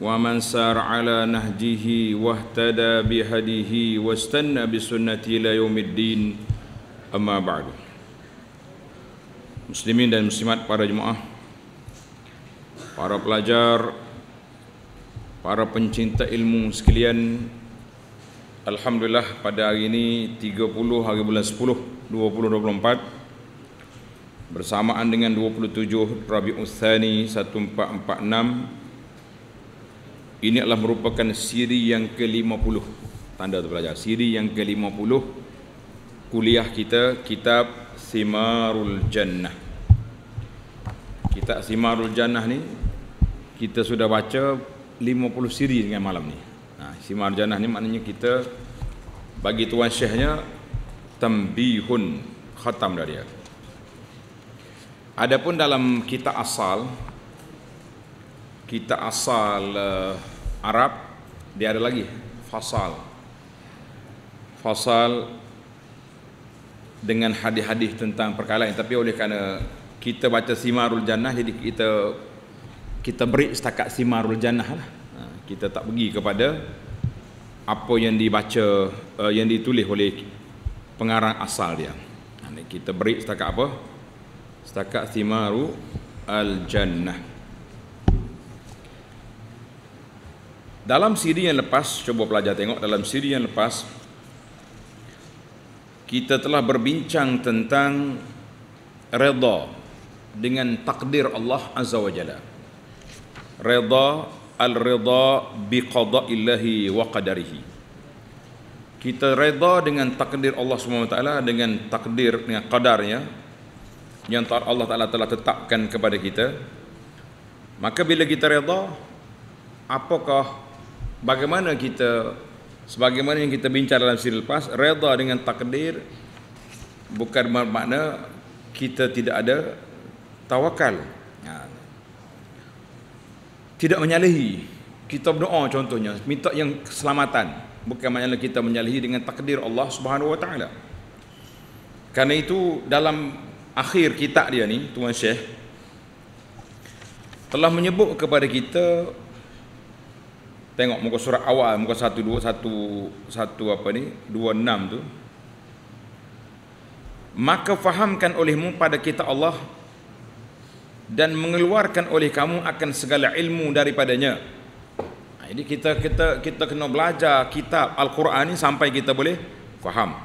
ومن سار على نهجه واهتدى بهديه واستنى بسنته الى يوم الدين اما بعد muslimin dan muslimat para jemaah para pelajar para pencinta ilmu sekalian alhamdulillah pada hari ini 30 hari bulan 10 2024 bersamaan dengan 27 Rabiul Tsani ini adalah merupakan siri yang ke-50 Tanda tu pelajar Siri yang ke-50 Kuliah kita Kitab Simarul Jannah Kitab Simarul Jannah ni Kita sudah baca 50 siri dengan malam ni nah, ha, Simarul Jannah ni maknanya kita Bagi Tuan Syekhnya tembihun Khatam dari dia Adapun dalam kitab asal kita asal uh, Arab dia ada lagi fasal fasal dengan hadis-hadis tentang perkara ini tapi oleh kerana kita baca simarul jannah jadi kita kita beri setakat simarul jannah lah. Ha, kita tak pergi kepada apa yang dibaca uh, yang ditulis oleh pengarang asal dia ha, kita beri setakat apa setakat simarul al jannah Dalam siri yang lepas, cuba pelajar tengok dalam siri yang lepas kita telah berbincang tentang redha dengan takdir Allah Azza wa Jalla. Redha al-redha biqada'illahi wa qadarihi. Kita redha dengan takdir Allah Swt dengan takdir dengan qadarnya yang Allah Taala telah tetapkan kepada kita. Maka bila kita redha apakah bagaimana kita sebagaimana yang kita bincang dalam siri lepas redha dengan takdir bukan bermakna kita tidak ada tawakal ha. tidak menyalahi kita berdoa contohnya minta yang keselamatan bukan maknanya kita menyalahi dengan takdir Allah Subhanahu wa taala kerana itu dalam akhir kitab dia ni tuan syekh telah menyebut kepada kita tengok muka surat awal muka 1 2 1 apa ni 26 tu maka fahamkan olehmu pada kita Allah dan mengeluarkan oleh kamu akan segala ilmu daripadanya jadi ha, kita kita kita kena belajar kitab Al-Quran ni sampai kita boleh faham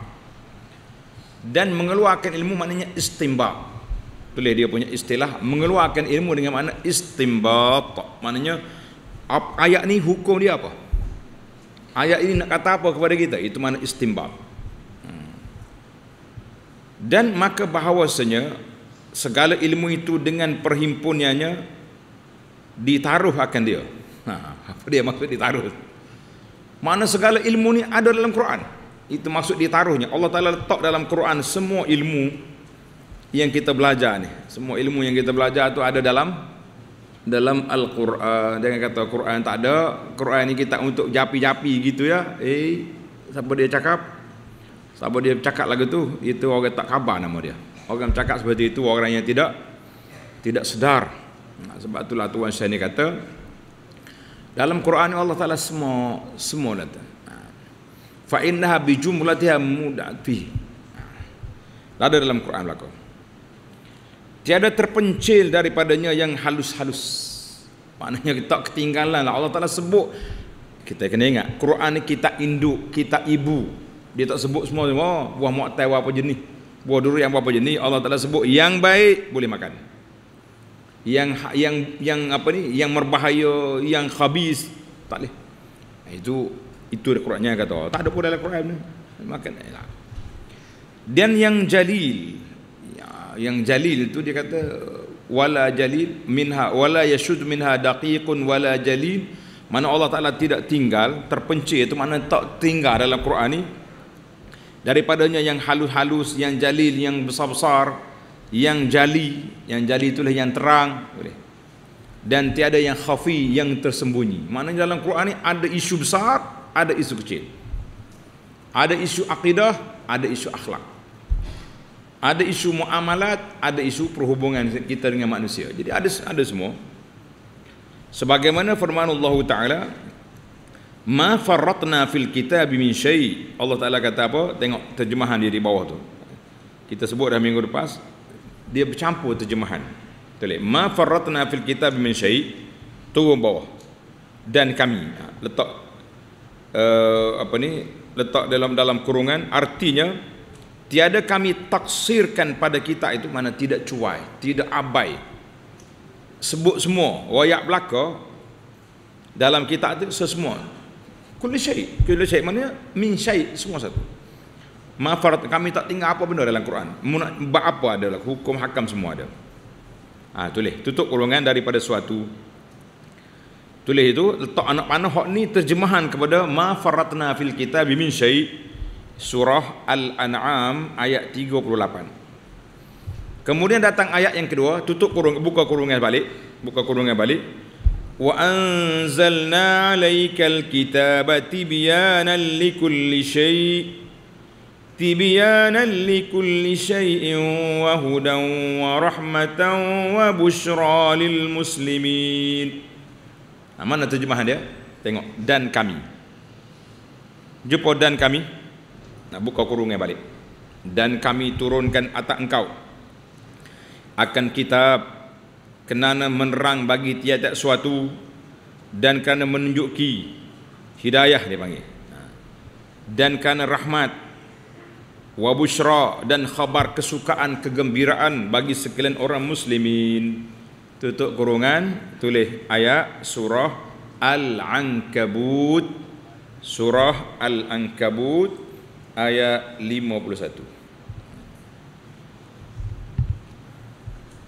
dan mengeluarkan ilmu maknanya istimbak tulis dia punya istilah mengeluarkan ilmu dengan makna istimbak maknanya istimbak ayat ni hukum dia apa? Ayat ini nak kata apa kepada kita? Itu mana istimbab. Hmm. Dan maka bahawasanya segala ilmu itu dengan perhimpunannya ditaruh akan dia. Ha, apa dia maksud ditaruh? Mana segala ilmu ni ada dalam Quran? Itu maksud ditaruhnya. Allah Taala letak dalam Quran semua ilmu yang kita belajar ni. Semua ilmu yang kita belajar tu ada dalam dalam Al-Quran jangan kata al Quran tak ada al Quran ni kita untuk japi-japi gitu ya eh siapa dia cakap siapa dia cakap lagu tu itu orang tak khabar nama dia orang cakap seperti itu orang yang tidak tidak sedar sebab itulah Tuan saya ni kata dalam al Quran ni Allah Ta'ala semua semua data fa innaha bi jumlatiha mudat ada dalam al Quran lah kau. Tiada terpencil daripadanya yang halus-halus. Maknanya kita tak ketinggalan lah. Allah Ta'ala sebut. Kita kena ingat. Quran ni kitab induk, kita ibu. Dia tak sebut semua. Oh, buah muatai apa jenis. Buah durian apa jenis. Allah Ta'ala sebut. Yang baik boleh makan. Yang ha-, yang yang apa ni? Yang berbahaya, yang habis. Tak boleh. Itu itu Qurannya kata. Tak ada pun dalam Quran ni. Makan. Lah. Dan yang jalil yang jalil tu dia kata wala jalil minha wala yashud minha daqiqun wala jalil mana Allah Taala tidak tinggal terpencil itu mana tak tinggal dalam Quran ni daripadanya yang halus-halus yang jalil yang besar-besar yang jali yang jali itulah yang terang boleh dan tiada yang khafi yang tersembunyi Mana dalam Quran ni ada isu besar ada isu kecil ada isu akidah ada isu akhlak ada isu muamalat, ada isu perhubungan kita dengan manusia. Jadi ada ada semua. Sebagaimana firman Allah Taala, "Ma farratna fil kitabi min syai." Allah Taala kata apa? Tengok terjemahan dia di bawah tu. Kita sebut dah minggu lepas, dia bercampur terjemahan. Tolik, "Ma farratna fil kitabi min syai." Turun bawah. Dan kami ha, letak uh, apa ni? Letak dalam dalam kurungan artinya tiada kami taksirkan pada kita itu mana tidak cuai, tidak abai. Sebut semua wayak belaka dalam kita itu sesemua. Kullu syai, kullu syai mana min syai semua satu. Mafarat kami tak tinggal apa benda dalam Quran. Munak bab apa adalah hukum hakam semua ada. Ha, tulis tutup kurungan daripada suatu tulis itu letak anak panah hok ni terjemahan kepada mafaratna fil kitab min syai' surah Al-An'am ayat 38. Kemudian datang ayat yang kedua, tutup kurung buka kurungan balik, buka kurungan balik. Wa anzalna 'alaikal kitaba tibyanan likulli syai tibyanan likulli syai'in wa hudan wa rahmatan wa busyra lil muslimin. mana terjemahan dia? Tengok dan kami. Jumpa dan kami. Nak buka kurungnya balik. Dan kami turunkan atas engkau. Akan kita kenana menerang bagi tiada suatu dan kerana menunjuki hidayah dia panggil dan kerana rahmat wa dan khabar kesukaan kegembiraan bagi sekalian orang muslimin tutup kurungan tulis ayat surah al-ankabut surah al-ankabut ayat 51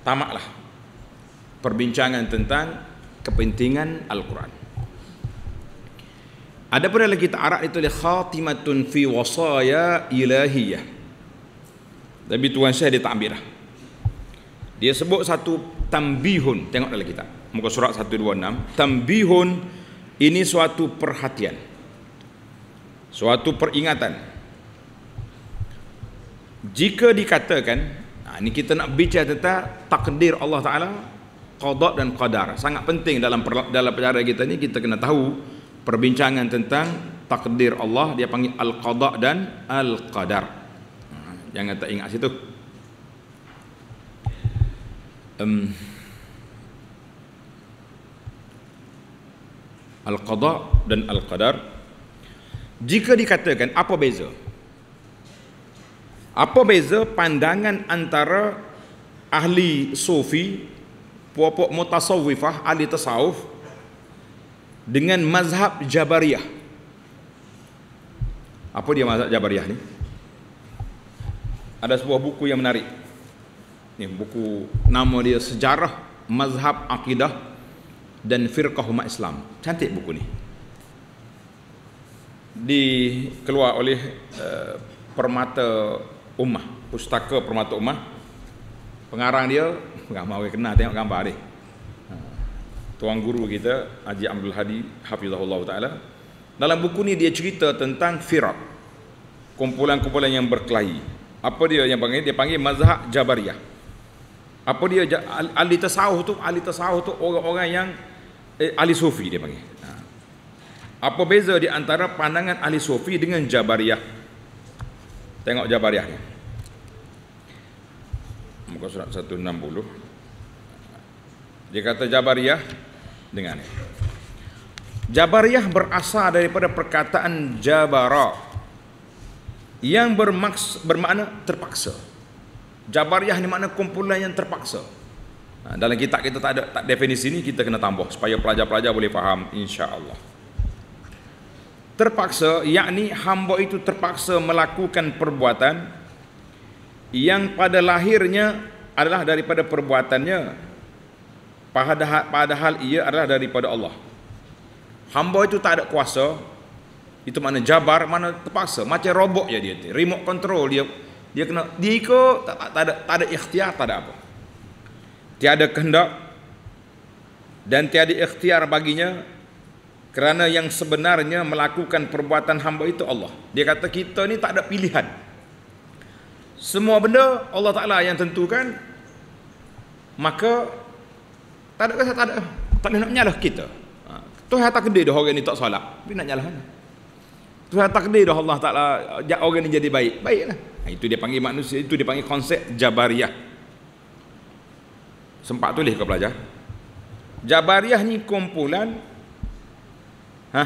tamaklah perbincangan tentang kepentingan Al-Quran ada pun lagi kita Arab itu khatimatun fi wasaya ilahiyah tapi Tuan saya dia tak ambil lah. dia sebut satu tambihun tengok dalam kitab muka surat 126 tambihun ini suatu perhatian suatu peringatan jika dikatakan ini kita nak bicara tentang takdir Allah Ta'ala qadar dan qadar sangat penting dalam dalam perjalanan kita ni kita kena tahu perbincangan tentang takdir Allah dia panggil al-qadar dan al-qadar jangan tak ingat situ um, al-qadar dan al-qadar jika dikatakan apa beza apa beza pandangan antara ahli sufi puak-puak mutasawwifah ahli tasawuf dengan mazhab Jabariyah? Apa dia mazhab Jabariyah ni? Ada sebuah buku yang menarik. Ni buku nama dia Sejarah Mazhab Akidah dan Firqah Umat Islam. Cantik buku ni. Dikeluar oleh uh, Permata Ummah, Pustaka Permata Ummah. Pengarang dia, ramai orang kenal tengok gambar dia. Ha. Tuan guru kita Haji Abdul Hadi Hafizahullah Ta'ala Dalam buku ni dia cerita tentang firak Kumpulan-kumpulan yang berkelahi Apa dia yang panggil? Dia panggil mazhab Jabariyah Apa dia? Ahli tasawuf tu Ahli tasawuf tu orang-orang yang eh, Ahli sufi dia panggil ha. Apa beza di antara pandangan ahli sufi dengan Jabariyah Tengok jabariah ni. Muka surat 160. Dia kata jabariah dengan ni. Jabariah berasal daripada perkataan jabara yang bermaks bermakna terpaksa. Jabariah ni makna kumpulan yang terpaksa. Ha, dalam kitab kita tak ada tak definisi ni kita kena tambah supaya pelajar-pelajar boleh faham insya-Allah terpaksa yakni hamba itu terpaksa melakukan perbuatan yang pada lahirnya adalah daripada perbuatannya padahal padahal ia adalah daripada Allah hamba itu tak ada kuasa itu mana jabar mana terpaksa macam robot ya dia remote control dia dia kena dia ikut tak, tak, tak ada tak ada ikhtiar tak ada apa tiada kehendak dan tiada ikhtiar baginya kerana yang sebenarnya melakukan perbuatan hamba itu Allah. Dia kata kita ni tak ada pilihan. Semua benda Allah Ta'ala yang tentukan. Maka tak ada kata tak ada. Tak boleh nak menyalah kita. Ha. Tuhan tak kedai dah orang ni tak salah. Tapi nak nyalah mana? Tuhan tak kedai dah Allah Ta'ala ajak orang ni jadi baik. Baiklah. Ha, itu dia panggil manusia. Itu dia panggil konsep Jabariyah. Sempat tulis ke pelajar? Jabariyah ni kumpulan Ha?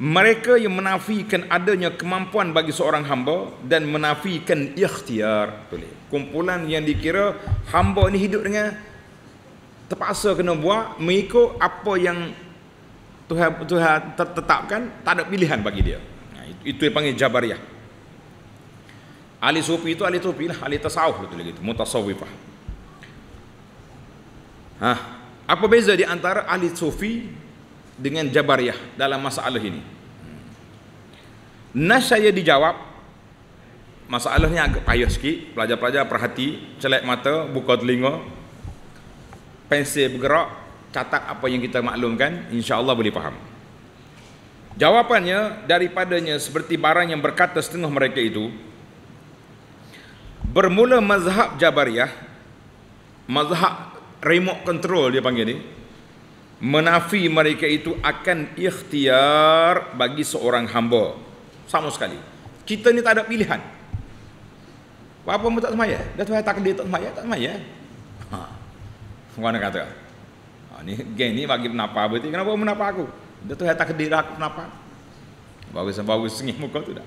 Mereka yang menafikan adanya kemampuan bagi seorang hamba dan menafikan ikhtiar. Boleh. Kumpulan yang dikira hamba ini hidup dengan terpaksa kena buat mengikut apa yang Tuhan, Tuhan tetapkan tak ada pilihan bagi dia. Nah, ha, itu, itu yang panggil Jabariyah. Ahli sufi itu ahli sufi lah, ahli tasawuf itu lagi itu, mutasawifah. Ha. Apa beza di antara ahli sufi dengan Jabariyah dalam masalah ini. Nas saya dijawab masalahnya agak payah sikit, pelajar-pelajar perhati, celak mata, buka telinga, pensel bergerak, catat apa yang kita maklumkan, insya-Allah boleh faham. Jawapannya daripadanya seperti barang yang berkata setengah mereka itu bermula mazhab Jabariyah mazhab remote control dia panggil ni menafi mereka itu akan ikhtiar bagi seorang hamba sama sekali kita ni tak ada pilihan apa pun tak semaya dah tuhan takdir tak semaya tak semaya ha mana kata ha, ni geng ni bagi penapa berarti kenapa menapa aku dah tuhan dia aku penapa bagus bagus sengih muka tu dah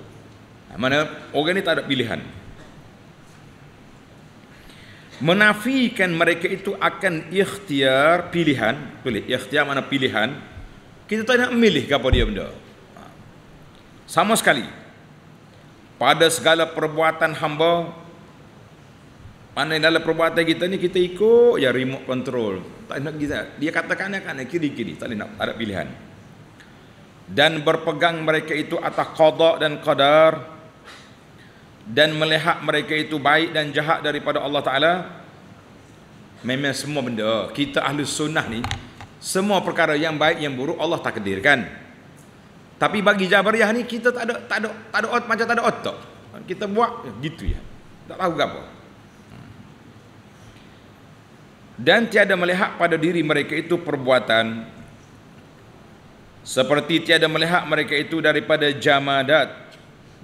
ha, mana orang ni tak ada pilihan menafikan mereka itu akan ikhtiar pilihan pilih ikhtiar mana pilihan kita tak nak memilih apa dia benda ha. sama sekali pada segala perbuatan hamba mana dalam perbuatan kita ni kita ikut ya remote control tak nak kita dia katakan nak kan kiri kiri tak nak ada pilihan dan berpegang mereka itu atas qada dan qadar dan melihat mereka itu baik dan jahat daripada Allah Ta'ala memang semua benda kita ahli sunnah ni semua perkara yang baik yang buruk Allah takdirkan tapi bagi Jabariyah ni kita tak ada tak ada tak ada ot, macam tak ada otak. Kita buat eh, gitu ya. Tak tahu apa. Dan tiada melihat pada diri mereka itu perbuatan seperti tiada melihat mereka itu daripada jamadat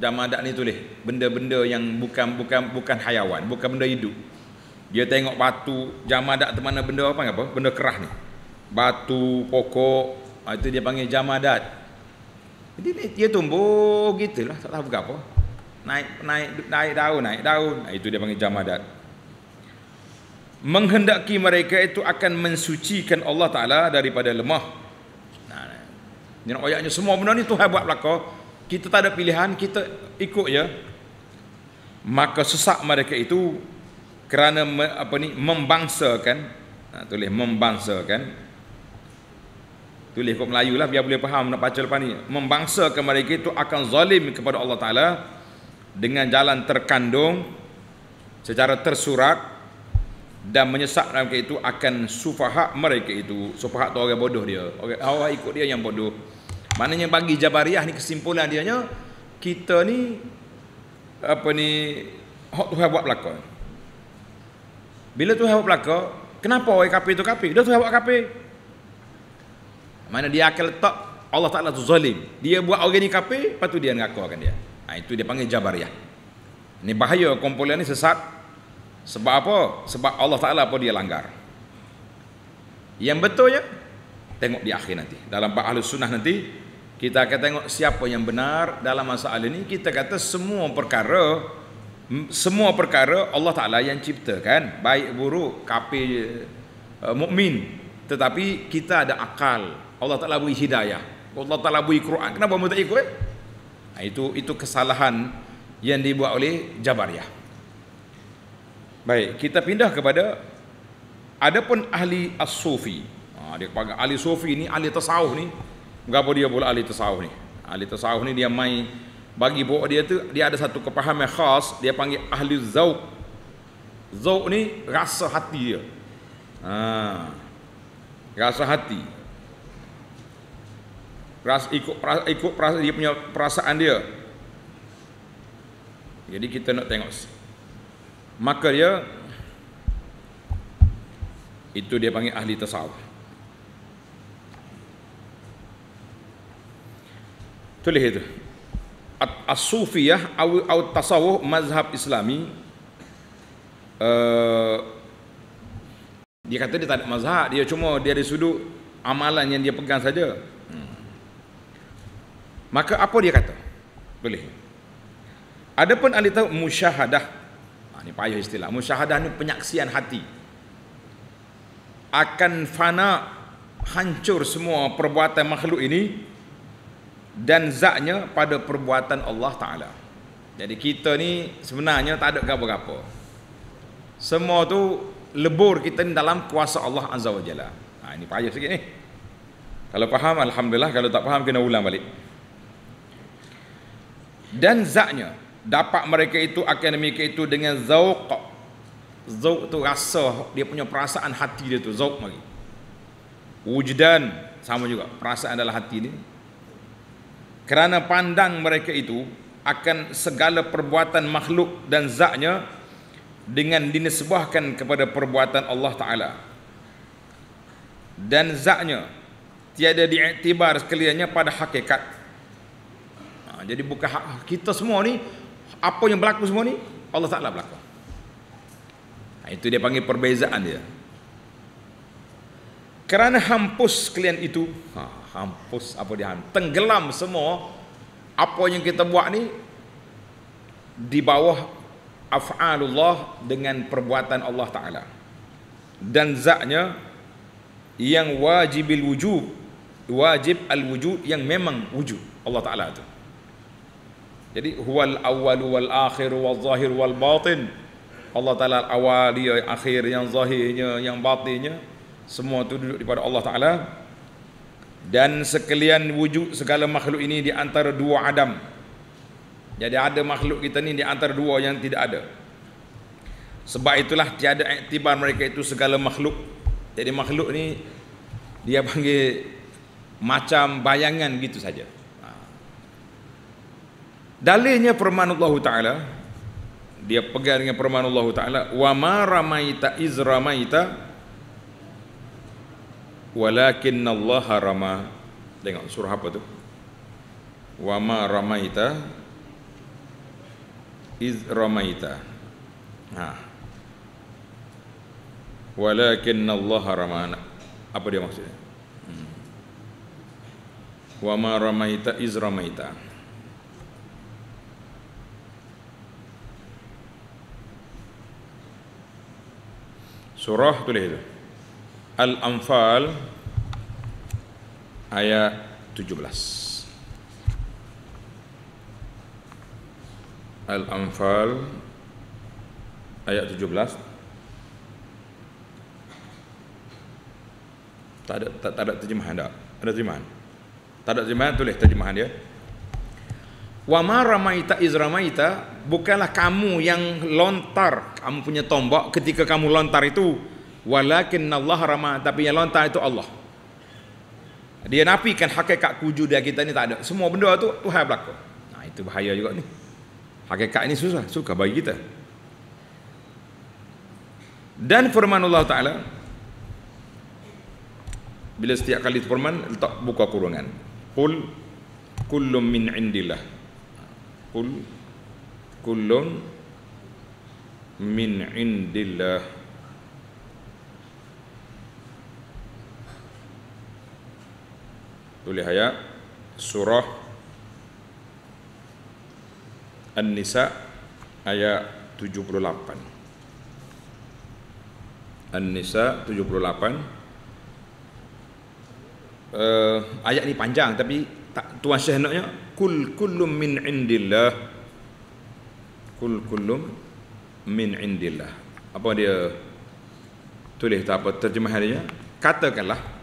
Damadak ni tulis benda-benda yang bukan bukan bukan hayawan, bukan benda hidup. Dia tengok batu, jamadak tu mana benda apa apa? Benda kerah ni. Batu, pokok, ah, itu dia panggil jamadat. Jadi dia tumbuh gitulah, tak tahu apa. Naik naik naik daun, naik daun. Ah, itu dia panggil jamadat. Menghendaki mereka itu akan mensucikan Allah Taala daripada lemah. Nah, ni nak semua benda ni Tuhan buat belakang kita tak ada pilihan kita ikut ya. maka sesak mereka itu kerana apa ni membangsakan nah, ha, tulis membangsakan tulis kau Melayu lah biar boleh faham nak baca lepas ni membangsakan mereka itu akan zalim kepada Allah Ta'ala dengan jalan terkandung secara tersurat dan menyesak mereka itu akan sufahak mereka itu sufahak tu orang bodoh dia orang, orang ikut dia yang bodoh Maknanya bagi Jabariyah ni kesimpulan dianya kita ni apa ni hak Tuhan buat belaka. Bila Tuhan buat belaka, kenapa orang kafir tu kafir? Dia Tuhan buat kafir. Mana dia akan letak Allah Taala tu zalim. Dia buat orang ni kafir, lepas tu dia ngakuakan dia. Ha, itu dia panggil Jabariyah. Ini bahaya kumpulan ni sesat. Sebab apa? Sebab Allah Taala apa dia langgar. Yang betulnya tengok di akhir nanti. Dalam bab sunnah nanti kita akan tengok siapa yang benar dalam masalah ini kita kata semua perkara semua perkara Allah Taala yang kan, baik buruk kafir uh, mukmin tetapi kita ada akal Allah Taala beri hidayah Allah Taala beri Quran kenapa kamu tak ikut eh? nah, itu itu kesalahan yang dibuat oleh Jabariyah baik kita pindah kepada adapun ahli as-sufi ha, dia panggil ahli sufi ni ahli tasawuf ni Berapa dia pula ahli tasawuf ni? Ahli tasawuf ni dia main bagi buat dia tu dia ada satu kepahaman khas dia panggil ahli zauq. Zauq ni rasa hati dia. Ha. Rasa hati. Ras ikut ras, ikut ras, dia punya perasaan dia. Jadi kita nak tengok. Maka dia itu dia panggil ahli tasawuf. Tulis itu. As-Sufiyah atau tasawuf mazhab Islami uh, dia kata dia tak ada mazhab, dia cuma dia ada sudut amalan yang dia pegang saja. Hmm. Maka apa dia kata? Boleh. Adapun ahli tahu musyahadah. Ah ni payah istilah. Musyahadah ni penyaksian hati. Akan fana hancur semua perbuatan makhluk ini dan zatnya pada perbuatan Allah Ta'ala jadi kita ni sebenarnya tak ada apa-apa semua tu lebur kita ni dalam kuasa Allah Azza wa Jalla ha, ini payah sikit ni kalau faham Alhamdulillah kalau tak faham kena ulang balik dan zatnya dapat mereka itu akan mereka itu dengan zauq zauq tu rasa dia punya perasaan hati dia tu zauq lagi wujudan sama juga perasaan dalam hati ni kerana pandang mereka itu akan segala perbuatan makhluk dan zatnya dengan dinisbahkan kepada perbuatan Allah Ta'ala dan zatnya tiada diiktibar sekaliannya pada hakikat ha, jadi bukan hak kita semua ni apa yang berlaku semua ni Allah Ta'ala berlaku ha, itu dia panggil perbezaan dia kerana hampus sekalian itu ha, hampus apa dia tenggelam semua apa yang kita buat ni di bawah af'alullah dengan perbuatan Allah taala dan zatnya yang wajibil wujub wajib al wujud yang memang wujud Allah taala tu jadi huwal awwal wal akhir wal zahir wal batin Allah taala al awal dia akhir yang zahirnya yang batinnya semua itu duduk daripada Allah taala dan sekalian wujud segala makhluk ini di antara dua Adam. Jadi ada makhluk kita ni di antara dua yang tidak ada. Sebab itulah tiada iktibar mereka itu segala makhluk. Jadi makhluk ni dia panggil macam bayangan gitu saja. Ha. Dalilnya firman Allah Taala dia pegang dengan firman Allah Taala wa ma ramaita iz ramaita Walakin Allah rama Tengok surah apa tu Wama ramaita Iz ramaita ha. Walakin Allah rama Apa dia maksudnya hmm. Wama ramaita iz ramaita Surah tulis itu Al-Anfal ayat 17. Al-Anfal ayat 17. Tak ada tak, tak ada terjemahan tak? Ada terjemahan. Tak ada terjemahan tulis terjemahan dia. Wa ma ramaita iz ramaita bukanlah kamu yang lontar kamu punya tombak ketika kamu lontar itu walakin Allah rama tapi yang lontar itu Allah dia nafikan hakikat kewujudan kita ni tak ada semua benda tu Tuhan berlaku nah itu bahaya juga ni hakikat ini susah suka bagi kita dan firman Allah taala bila setiap kali firman letak buka kurungan qul kullum min indillah qul kullum min indillah oleh ayat surah An-Nisa ayat 78. An-Nisa 78. Uh, eh, ayat ni panjang tapi tak, tuan syekh naknya kul kullum min indillah. Kul kullum min indillah. Apa dia tulis tak apa terjemahan Katakanlah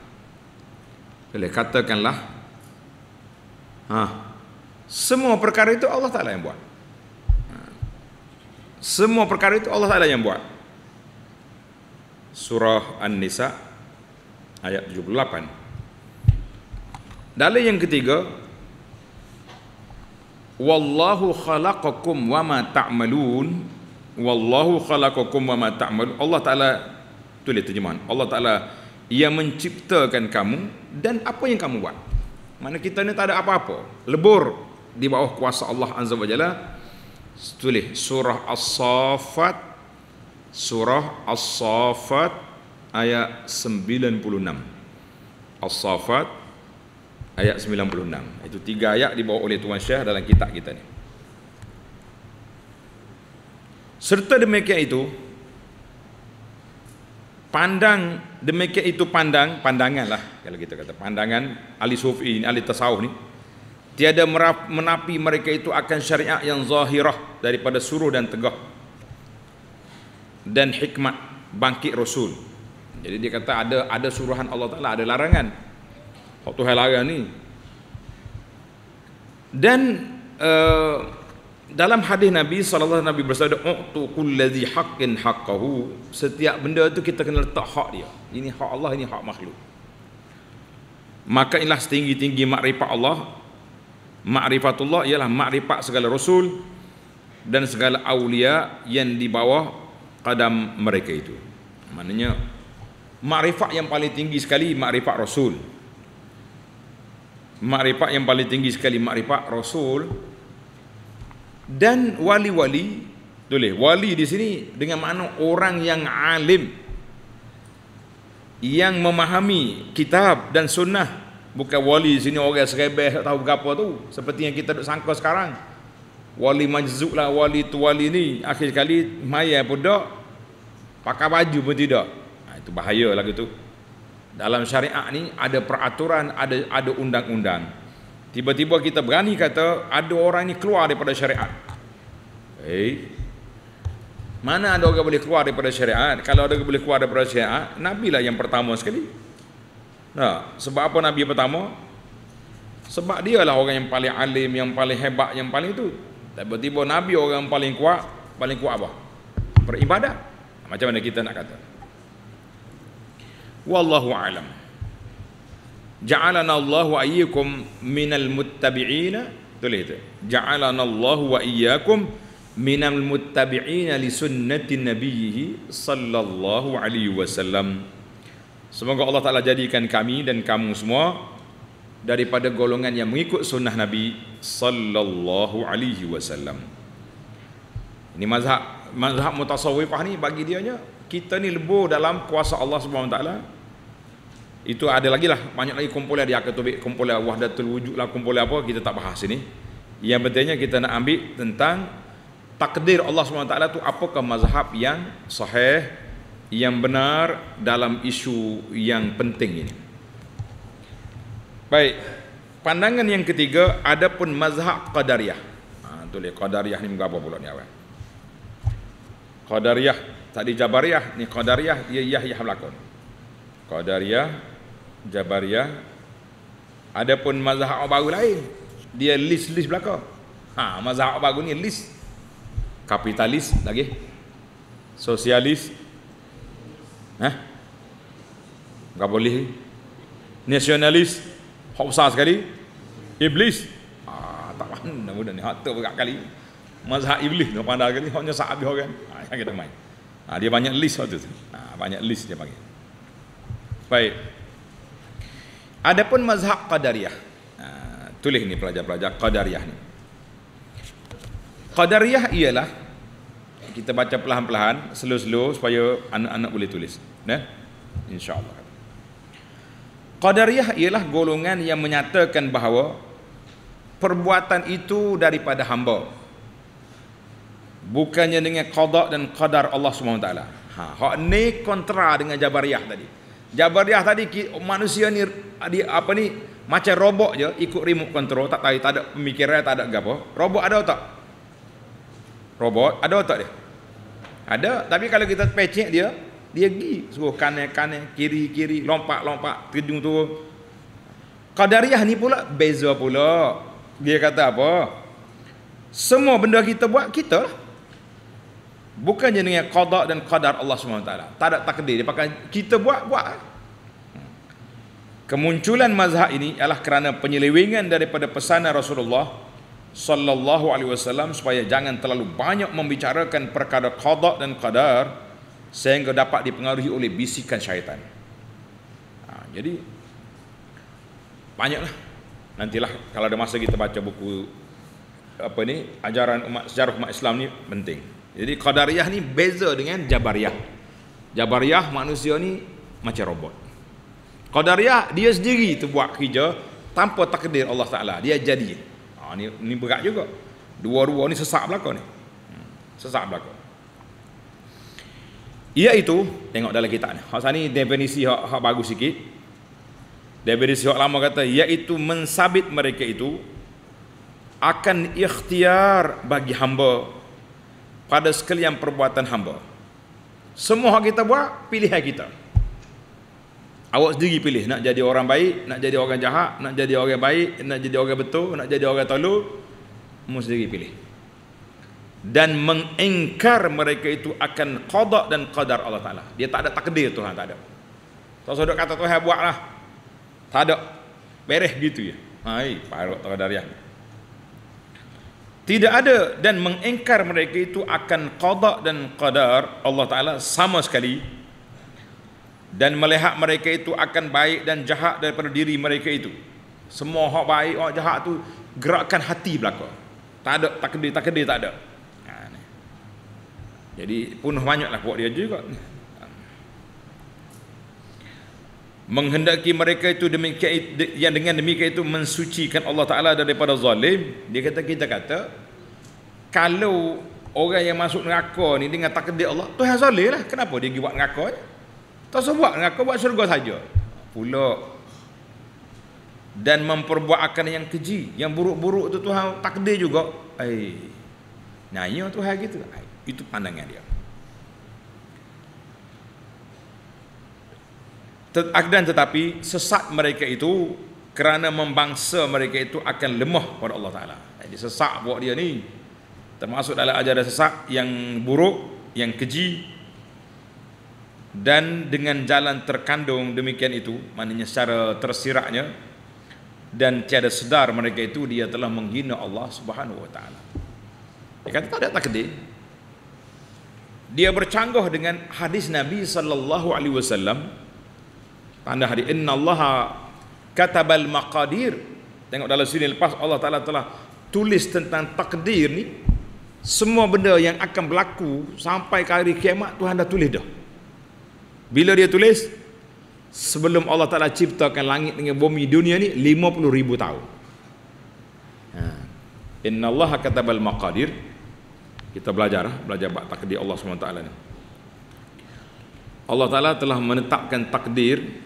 boleh katakanlah ha, Semua perkara itu Allah Ta'ala yang buat ha. Semua perkara itu Allah Ta'ala yang buat Surah An-Nisa Ayat 78 Dalil yang ketiga Wallahu khalaqakum wa ma ta'malun Wallahu khalaqakum wa ma ta'malun Allah Ta'ala tulis terjemahan Allah Ta'ala yang menciptakan kamu dan apa yang kamu buat. Mana kita ni tak ada apa-apa. Lebur di bawah kuasa Allah Azza wa Jalla. Tulis surah As-Saffat surah As-Saffat ayat 96. As-Saffat ayat 96. Itu tiga ayat dibawa oleh Tuan Syekh dalam kitab kita ni. Serta demikian itu, pandang demikian itu pandang pandangan lah kalau kita kata pandangan ahli sufi ini ahli tasawuf ni tiada meraf, menapi mereka itu akan syariat yang zahirah daripada suruh dan tegah dan hikmat bangkit rasul jadi dia kata ada ada suruhan Allah Taala ada larangan waktu hal larang ni dan uh, dalam hadis Nabi sallallahu alaihi wasallam bersabda utu kullazi haqqin haqqahu setiap benda tu kita kena letak hak dia ini hak Allah ini hak makhluk maka inilah setinggi-tinggi makrifat Allah makrifatullah ialah makrifat segala rasul dan segala aulia yang di bawah qadam mereka itu maknanya makrifat yang paling tinggi sekali makrifat rasul makrifat yang paling tinggi sekali makrifat rasul dan wali-wali boleh wali di sini dengan makna orang yang alim yang memahami kitab dan sunnah bukan wali di sini orang serebeh tak tahu berapa tu seperti yang kita duk sangka sekarang wali majzuk lah wali tu wali ni akhir sekali maya pun tak pakai baju pun tidak ha, itu bahaya lah gitu dalam syariat ni ada peraturan ada ada undang-undang Tiba-tiba kita berani kata ada orang ini keluar daripada syariat. Hey, eh? Mana ada orang boleh keluar daripada syariat? Kalau ada orang boleh keluar daripada syariat, Nabi lah yang pertama sekali. Nah, sebab apa Nabi pertama? Sebab dia lah orang yang paling alim, yang paling hebat, yang paling itu. Tiba-tiba Nabi orang yang paling kuat, paling kuat apa? Beribadah. Macam mana kita nak kata? Wallahu a'lam ja'alana Allah wa iyyakum minal muttabi'in tulis itu ja'alana Allah wa iyyakum minal muttabi'in li sunnati nabiyyih sallallahu alaihi wasallam semoga Allah taala jadikan kami dan kamu semua daripada golongan yang mengikut sunnah nabi sallallahu alaihi wasallam ini mazhab mazhab mutasawwifah ni bagi dia nya kita ni lebur dalam kuasa Allah Subhanahu wa taala itu ada lagi lah banyak lagi kumpulan di akad tubik kumpulan wahdatul wujud lah kumpulan apa kita tak bahas ini yang pentingnya kita nak ambil tentang takdir Allah SWT tu apakah mazhab yang sahih yang benar dalam isu yang penting ini baik pandangan yang ketiga ada pun mazhab qadariyah ha, tulis qadariyah ni mengapa pula ni awal qadariyah tadi jabariyah ni qadariyah ia yahya belakang qadariyah Jabariyah ada pun mazhab baru lain dia list-list belaka ha mazhab baru ni list kapitalis lagi sosialis ha eh? enggak boleh nasionalis hok besar sekali iblis ah tak mana mudah ni hok tu berat kali mazhab iblis tu pandai kali hoknya sahabi hok kan ha yang kita main ha, dia banyak list waktu, tu ha, banyak list dia panggil baik Adapun mazhab Qadariyah. Ha, tulis ni pelajar-pelajar Qadariyah ni. Qadariyah ialah kita baca perlahan-perlahan, slow-slow supaya anak-anak boleh tulis. Ya. Nah? Insya-Allah. Qadariyah ialah golongan yang menyatakan bahawa perbuatan itu daripada hamba. Bukannya dengan qada dan qadar Allah SWT. Ha, hak ni kontra dengan Jabariyah tadi. Jabariah tadi manusia ni di, apa ni macam robot je ikut remote control tak tahu tak ada pemikiran tak ada apa. Robot ada otak? Robot ada otak dia? Ada tapi kalau kita pecek dia dia pergi suruh kanan-kanan kiri-kiri lompat-lompat terjun tu. Qadariyah ni pula beza pula. Dia kata apa? Semua benda kita buat kita lah. Bukan je dengan qada dan qadar Allah SWT. Tak ada takdir. Dia pakai kita buat, buat. Hmm. Kemunculan mazhab ini ialah kerana penyelewengan daripada pesanan Rasulullah sallallahu alaihi wasallam supaya jangan terlalu banyak membicarakan perkara qada dan qadar sehingga dapat dipengaruhi oleh bisikan syaitan. Ha, jadi banyaklah nantilah kalau ada masa kita baca buku apa ni ajaran umat sejarah umat Islam ni penting. Jadi qadariyah ni beza dengan jabariyah. Jabariyah manusia ni macam robot. Qadariyah dia sendiri tu buat kerja tanpa takdir Allah Taala. Dia jadi. Ha ni ni berat juga. Dua-dua ni sesak belaka ni. Hmm, sesak belaka. itu tengok dalam kitab ni. Hak sini definisi hak hak bagus sikit. Definisi hak lama kata iaitu mensabit mereka itu akan ikhtiar bagi hamba pada sekalian perbuatan hamba. Semua hak kita buat, pilihan kita. Awak sendiri pilih nak jadi orang baik, nak jadi orang jahat, nak jadi orang baik, nak jadi orang betul, nak jadi orang tolol, mu sendiri pilih. Dan mengingkar mereka itu akan qada dan qadar Allah Taala. Dia tak ada takdir Tuhan, tak ada. Tak usah kata Tuhan buatlah. Tak ada. Bereh gitu ya. Ha, Hai, parok tak ada yang tidak ada dan mengingkar mereka itu akan qada dan qadar Allah taala sama sekali dan melihat mereka itu akan baik dan jahat daripada diri mereka itu semua hak baik hak jahat tu gerakan hati belaka tak ada takdir takdir tak ada ha, jadi penuh banyaklah buat dia juga menghendaki mereka itu demikian yang dengan demikian itu mensucikan Allah Taala daripada zalim dia kata kita kata kalau orang yang masuk neraka ni dengan takdir Allah tu yang zalim lah kenapa dia pergi buat neraka ni tak usah buat neraka buat syurga saja pula dan memperbuat akan yang keji yang buruk-buruk tu Tuhan takdir juga eh nah iya Tuhan gitu itu pandangan dia Akan tetapi sesat mereka itu kerana membangsa mereka itu akan lemah pada Allah Ta'ala. Jadi sesat buat dia ni. Termasuk dalam ajaran sesat yang buruk, yang keji. Dan dengan jalan terkandung demikian itu, maknanya secara tersiraknya. Dan tiada sedar mereka itu, dia telah menghina Allah Subhanahu Wa Ta'ala. Dia kata tak ada takdir. Dia bercanggah dengan hadis Nabi Sallallahu Alaihi Wasallam tanda hari inna Allaha katabal maqadir tengok dalam sini lepas Allah Ta'ala telah tulis tentang takdir ni semua benda yang akan berlaku sampai ke hari kiamat Tuhan dah tulis dah bila dia tulis sebelum Allah Ta'ala ciptakan langit dengan bumi dunia ni 50 ribu tahun ha. inna Allaha katabal maqadir kita belajar lah, belajar bak takdir Allah SWT ni Allah Ta'ala telah menetapkan takdir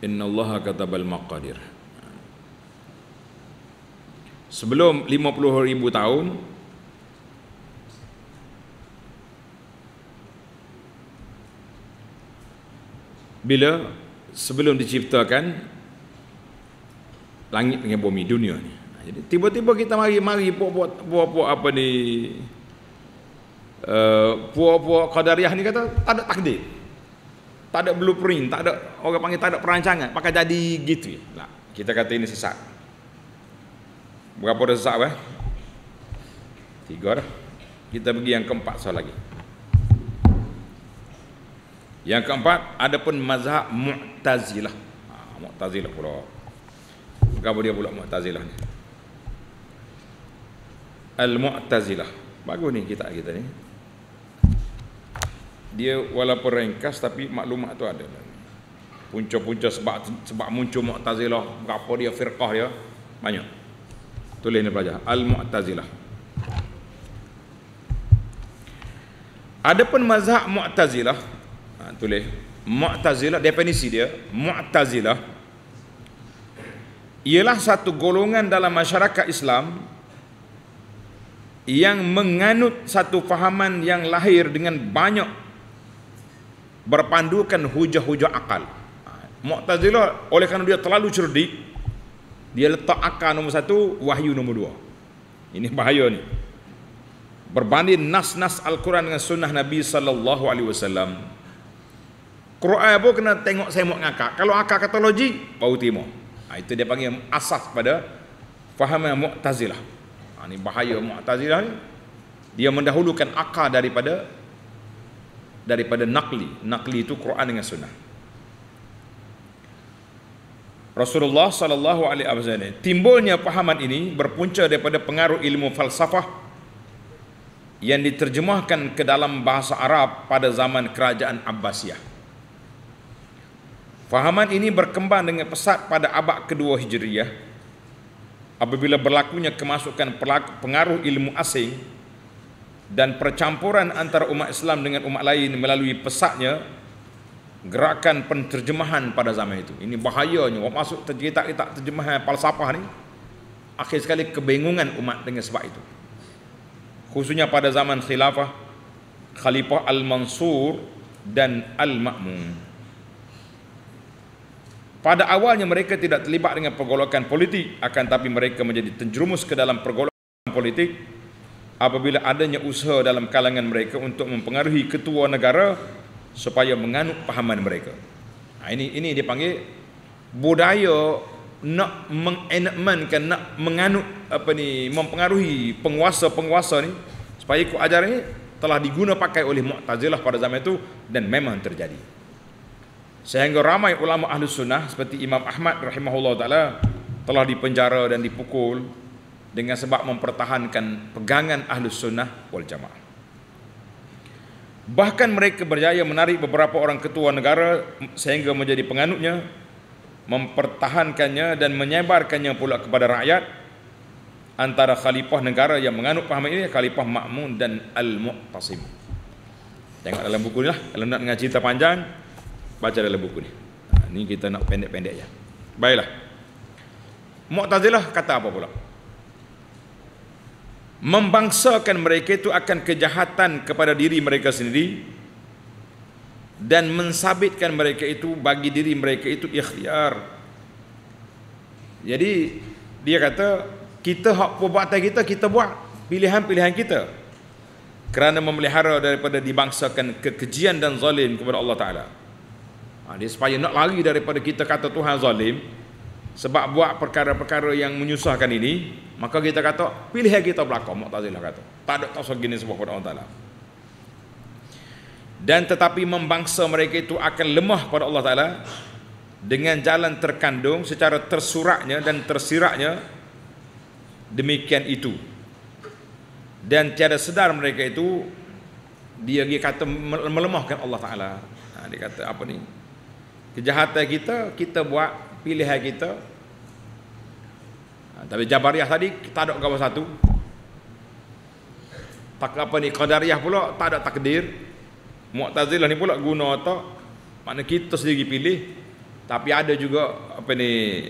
Inna Allah katabal maqadir Sebelum 50 ribu tahun Bila Sebelum diciptakan Langit dengan bumi dunia ni jadi tiba-tiba kita mari mari puak-puak puak-puak apa ni uh, eh, puak-puak qadariyah ni kata tak ada takdir tak ada blueprint tak ada orang panggil tak ada perancangan pakai jadi gitu ya. nah, kita kata ini sesat berapa dah sesat eh tiga dah kita pergi yang keempat soal lagi yang keempat ada pun mazhab mu'tazilah ha, mu'tazilah pula Kenapa dia pula Mu'tazilah ni? Al-Mu'tazilah. Bagus ni kitab kita ni. Dia walaupun ringkas tapi maklumat tu ada. Punca-punca sebab sebab muncul Mu'tazilah, berapa dia firqah dia, banyak. Tulis ni pelajar, Al-Mu'tazilah. Adapun mazhab Mu'tazilah, ha, tulis Mu'tazilah definisi dia, Mu'tazilah ialah satu golongan dalam masyarakat Islam yang menganut satu fahaman yang lahir dengan banyak berpandukan hujah-hujah akal. Ha, Mu'tazilah oleh kerana dia terlalu cerdik, dia letak akal nombor satu, wahyu nombor dua. Ini bahaya ni. Berbanding nas-nas Al-Quran dengan sunnah Nabi sallallahu alaihi wasallam. Quran pun kena tengok saya mau ngakak. Kalau akak kata logik, bau timur. Ha, itu dia panggil asas pada fahaman Mu'tazilah ha, ini bahaya mu'tazilah ni dia mendahulukan akal daripada daripada nakli nakli itu Quran dengan sunnah Rasulullah sallallahu alaihi wasallam timbulnya pahaman ini berpunca daripada pengaruh ilmu falsafah yang diterjemahkan ke dalam bahasa Arab pada zaman kerajaan Abbasiyah. Fahaman ini berkembang dengan pesat pada abad kedua Hijriah apabila berlakunya kemasukan pengaruh ilmu asing dan percampuran antara umat Islam dengan umat lain melalui pesatnya gerakan penterjemahan pada zaman itu. Ini bahayanya. Orang masuk tercetak-cetak terjemahan palsapah ni. Akhir sekali kebingungan umat dengan sebab itu. Khususnya pada zaman khilafah Khalifah Al-Mansur dan Al-Ma'mun. Pada awalnya mereka tidak terlibat dengan pergolakan politik akan tapi mereka menjadi terjerumus ke dalam pergolakan politik apabila adanya usaha dalam kalangan mereka untuk mempengaruhi ketua negara supaya menganut pahaman mereka. Nah, ha, ini ini dipanggil budaya nak mengenakmankan nak menganut apa ni mempengaruhi penguasa-penguasa ni supaya ikut ajaran ni telah digunapakai oleh Mu'tazilah pada zaman itu dan memang terjadi. Sehingga ramai ulama ahli sunnah seperti Imam Ahmad rahimahullah ta'ala telah dipenjara dan dipukul dengan sebab mempertahankan pegangan ahli sunnah wal jamaah. Bahkan mereka berjaya menarik beberapa orang ketua negara sehingga menjadi penganutnya, mempertahankannya dan menyebarkannya pula kepada rakyat antara khalifah negara yang menganut paham ini khalifah Ma'mun dan Al-Mu'tasim. Tengok dalam buku ni lah, kalau nak dengar cerita panjang, baca dalam buku ni ha, ni kita nak pendek-pendek je baiklah Mu'tazilah kata apa pula membangsakan mereka itu akan kejahatan kepada diri mereka sendiri dan mensabitkan mereka itu bagi diri mereka itu ikhtiar jadi dia kata kita hak perbuatan kita kita buat pilihan-pilihan kita kerana memelihara daripada dibangsakan kekejian dan zalim kepada Allah Ta'ala ha, dia supaya nak lari daripada kita kata Tuhan zalim sebab buat perkara-perkara yang menyusahkan ini maka kita kata pilihan kita belakang Muqtazilah kata tak ada tak segini sebab kepada Allah Ta'ala dan tetapi membangsa mereka itu akan lemah pada Allah Ta'ala dengan jalan terkandung secara tersuraknya dan tersiraknya demikian itu dan tiada sedar mereka itu dia kata melemahkan Allah Ta'ala ha, dia kata apa ni kejahatan kita kita buat pilihan kita ha, tapi jabariyah tadi tak ada kawan satu tak apa ni qadariyah pula tak ada takdir mu'tazilah ni pula guna otak makna kita sendiri pilih tapi ada juga apa ni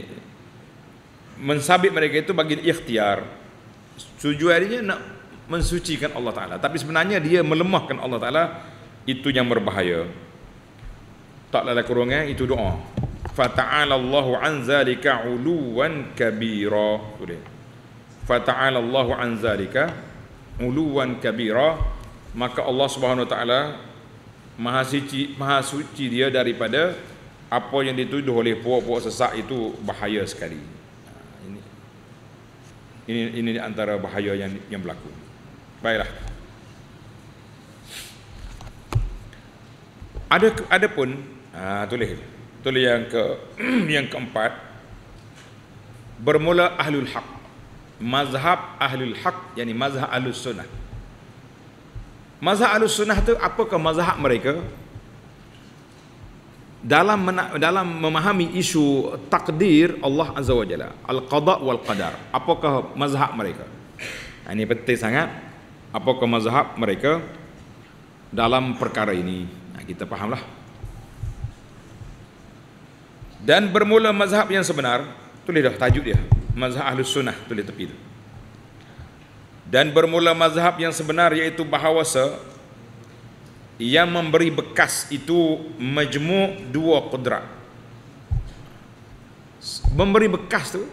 mensabit mereka itu bagi ikhtiar tujuannya nak mensucikan Allah taala tapi sebenarnya dia melemahkan Allah taala itu yang berbahaya tak lala kurungan itu doa fa ta'ala Allah an zalika uluwan kabira boleh fa ta'ala Allah an zalika uluwan kabira maka Allah Subhanahu wa taala maha suci maha suci dia daripada apa yang dituduh oleh puak-puak sesak itu bahaya sekali ha, ini ini ini di antara bahaya yang yang berlaku baiklah ada adapun Ha, tulis. Tulis yang ke yang keempat. Bermula ahlul haq. Mazhab ahlul haq. Yang mazhab ahlul sunnah. Mazhab ahlul sunnah tu apakah mazhab mereka? Dalam mena, dalam memahami isu takdir Allah Azza Wajalla, Jalla. Al-Qadha wal-Qadar. Apakah mazhab mereka? Ha, ini penting sangat. Apakah mazhab mereka dalam perkara ini? Nah, ha, kita fahamlah dan bermula mazhab yang sebenar tulis dah tajuk dia mazhab ahlus sunnah tulis tepi tu dan bermula mazhab yang sebenar iaitu bahawasa yang memberi bekas itu majmu dua kudrat memberi bekas tu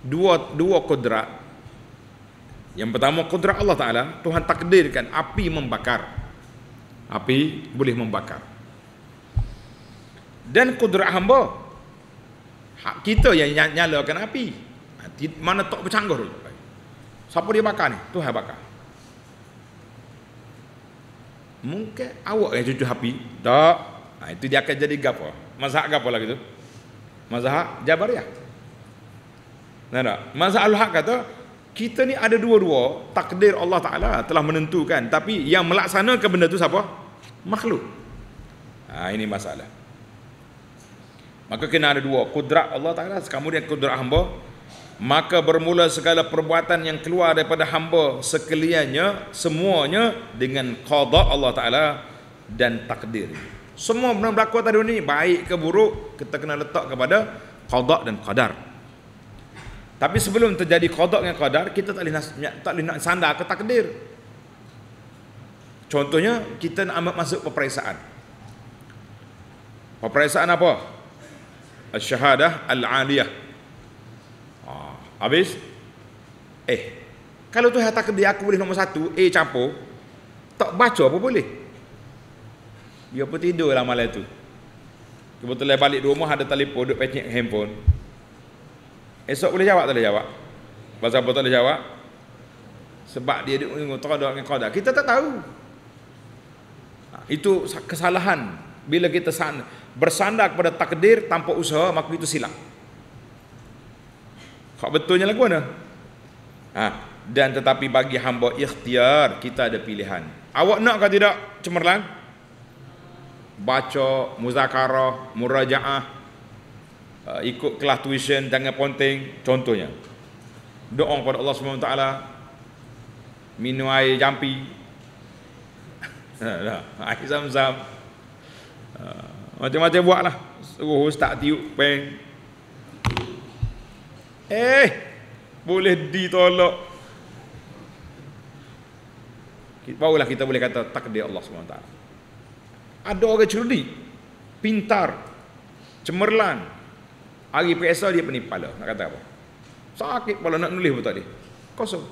dua dua kudrat yang pertama kudrat Allah Ta'ala Tuhan takdirkan api membakar api boleh membakar dan kudrat hamba hak kita yang nyalakan api di ha, mana tak bercanggah dulu siapa dia bakar ni tu hai bakar mungkin awak yang cucu api tak ha, itu dia akan jadi gapo mazhab gapo lagi tu mazhab jabariyah nah tak mazhab al-haq kata kita ni ada dua-dua takdir Allah Ta'ala telah menentukan tapi yang melaksanakan benda tu siapa? makhluk ha, ini masalah Maka kena ada dua Kudrat Allah Ta'ala Kemudian kudrat hamba Maka bermula segala perbuatan yang keluar daripada hamba sekaliannya Semuanya dengan qada Allah Ta'ala dan takdir Semua benda berlaku atas dunia ini Baik ke buruk Kita kena letak kepada qada dan qadar Tapi sebelum terjadi qada dan qadar Kita tak boleh, nak, tak boleh nak sandar ke takdir Contohnya kita nak masuk peperiksaan Peperiksaan apa? Al-Syahadah Al-Aliyah ah, Habis Eh Kalau tu harta kedai aku boleh nombor satu Eh campur Tak baca apa boleh Dia pun tidur lah malam tu Kebetulan balik rumah ada telefon Duk pecik handphone Esok boleh jawab tak boleh jawab Pasal apa tak boleh jawab Sebab dia duk tengok Tengok dengan kodak Kita tak tahu ah, Itu kesalahan Bila kita sana bersandar kepada takdir tanpa usaha maka itu silap hak betulnya lagu mana ha, dan tetapi bagi hamba ikhtiar kita ada pilihan awak nak ke tidak cemerlang baca muzakarah murajaah uh, ikut kelas tuition jangan ponting contohnya doa kepada Allah Subhanahu Wa taala minum air jampi ha, air zam-zam ha. Macam-macam buatlah. Suruh ustaz tiup peng. Eh, boleh ditolak. Barulah kita boleh kata takdir Allah SWT. Ada orang cerdik, pintar, cemerlang. Hari periksa dia penipu kepala. Nak kata apa? Sakit kepala nak nulis pun tak Kosong.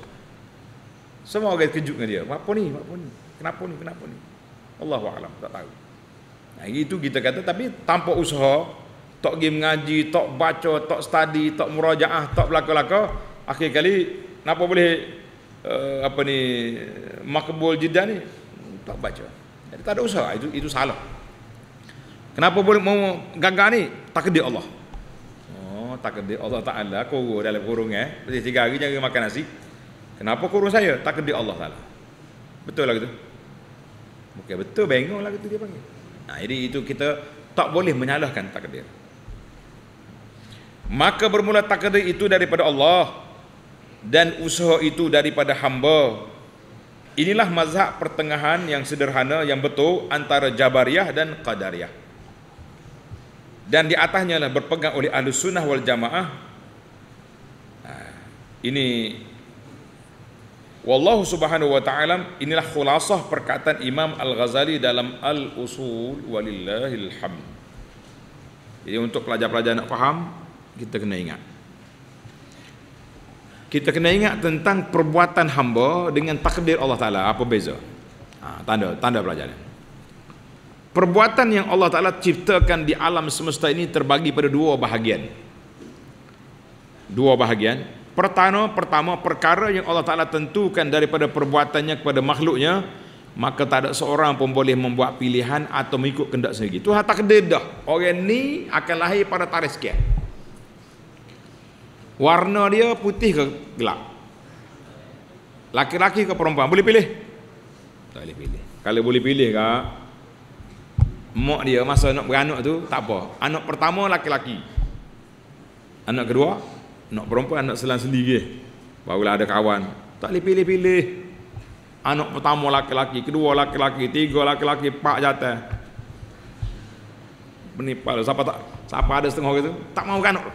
Semua orang kejut dengan dia. Apa ni? Apa ni? Kenapa ni? Kenapa ni? Allahu a'lam, tak tahu. Nah itu kita kata tapi tanpa usaha, tak pergi mengaji, tak baca, tak study, tak murajaah, tak belaka-laka, akhir kali kenapa boleh uh, apa ni makbul jidah ni tak baca. Jadi tak ada usaha itu itu salah. Kenapa boleh mau gagal ni? Takdir Allah. Oh, takdir Allah Taala kurung dalam kurung eh. Jadi tiga hari jangan makan nasi. Kenapa kurung saya? Takdir Allah Taala. Betul lah gitu. Okay, betul bengong lah gitu dia panggil. Nah, jadi itu kita tak boleh menyalahkan takdir. Maka bermula takdir itu daripada Allah dan usaha itu daripada hamba. Inilah mazhab pertengahan yang sederhana yang betul antara Jabariyah dan Qadariyah. Dan di atasnya lah berpegang oleh Ahlus Sunnah wal Jamaah. Ini Wallahu subhanahu wa ta'ala inilah khulasah perkataan Imam Al-Ghazali dalam Al-Usul walillahil hamd. Jadi untuk pelajar-pelajar nak faham, kita kena ingat. Kita kena ingat tentang perbuatan hamba dengan takdir Allah Taala apa beza? Ha, tanda tanda pelajaran. Perbuatan yang Allah Taala ciptakan di alam semesta ini terbagi pada dua bahagian. Dua bahagian, Pertama, pertama perkara yang Allah Ta'ala tentukan daripada perbuatannya kepada makhluknya, maka tak ada seorang pun boleh membuat pilihan atau mengikut kendak sendiri. Itu hata dah. Orang ni akan lahir pada tarikh sekian. Warna dia putih ke gelap? Laki-laki ke perempuan? Boleh pilih? Tak boleh pilih. Kalau boleh pilih kak, mak dia masa nak beranak tu, tak apa. Anak pertama laki-laki. Anak kedua nak perempuan nak selang sendiri barulah ada kawan tak boleh pilih-pilih anak pertama laki-laki kedua laki-laki tiga laki-laki pak jatah menipal lah. siapa tak siapa ada setengah gitu tak mau beranak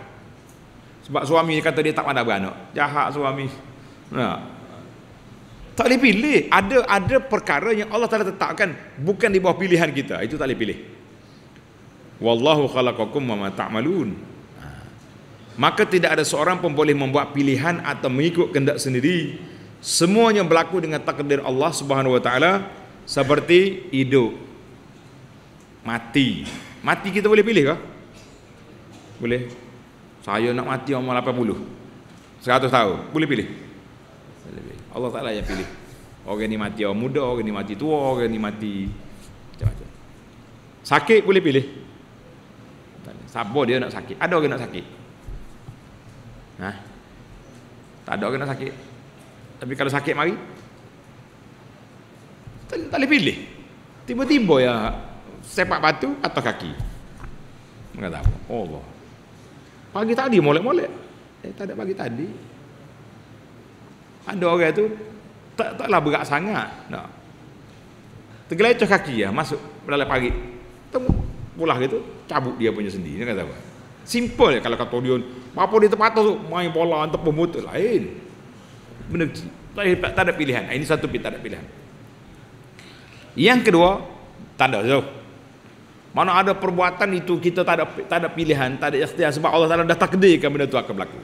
sebab suami kata dia tak ada beranak jahat suami nah. tak boleh pilih ada ada perkara yang Allah telah tetapkan bukan di bawah pilihan kita itu tak boleh pilih wallahu khalaqakum wa ma ta'malun maka tidak ada seorang pun boleh membuat pilihan atau mengikut kehendak sendiri semuanya berlaku dengan takdir Allah Subhanahu wa taala seperti hidup mati mati kita boleh pilih ke boleh saya nak mati umur 80 100 tahun boleh pilih Allah Taala yang pilih orang ni mati orang muda orang ni mati tua orang ni mati macam-macam sakit boleh pilih sabar dia nak sakit ada orang nak sakit Nah. Ha? Tak ada kena sakit. Tapi kalau sakit mari. Tak, tak boleh pilih. Tiba-tiba ya sepak batu atau kaki. Mengata apa? Oh Allah. Pagi tadi molek-molek. Eh tak ada pagi tadi. Ada orang tu tak taklah berat sangat. Nah. Tergelecoh kaki ya masuk dalam pagi. Temu pulah gitu cabut dia punya sendiri. Dia kata apa? Simple kalau kata dia Apa dia terpatah tu Main bola hantar pemutu Lain Benda macam Tak ada pilihan Ini satu tak ada pilihan Yang kedua Tanda tu Mana ada perbuatan itu Kita tak ada tak ada pilihan Tak ada ikhtiar Sebab Allah Ta'ala dah takdirkan benda tu akan berlaku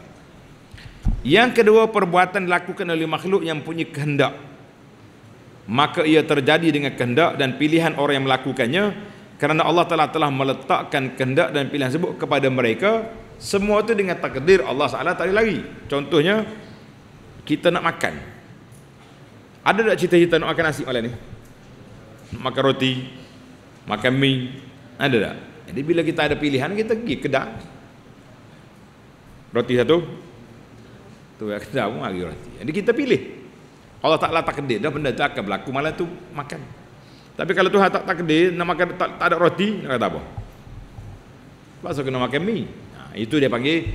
Yang kedua Perbuatan dilakukan oleh makhluk Yang punya kehendak Maka ia terjadi dengan kehendak Dan pilihan orang yang melakukannya kerana Allah Taala telah meletakkan kehendak dan pilihan sebut kepada mereka semua itu dengan takdir Allah Taala tadi lagi contohnya kita nak makan ada tak cita-cita nak makan nasi malam ni nak makan roti makan mie ada tak jadi bila kita ada pilihan kita pergi kedai roti satu tu ya kedai pun lagi roti jadi kita pilih Allah Taala takdir dah benda tu akan berlaku malam tu makan tapi kalau Tuhan tak takdir nak makan tak, tak ada roti, nak kata apa? Pasal kena makan mi. Nah, ha, itu dia panggil